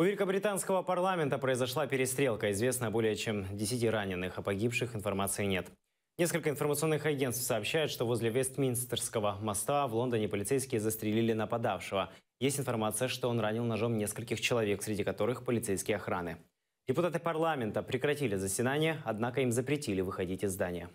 У великобританского парламента произошла перестрелка. Известно более чем 10 раненых, а погибших информации нет. Несколько информационных агентств сообщают, что возле Вестминстерского моста в Лондоне полицейские застрелили нападавшего. Есть информация, что он ранил ножом нескольких человек, среди которых полицейские охраны. Депутаты парламента прекратили заседание, однако им запретили выходить из здания.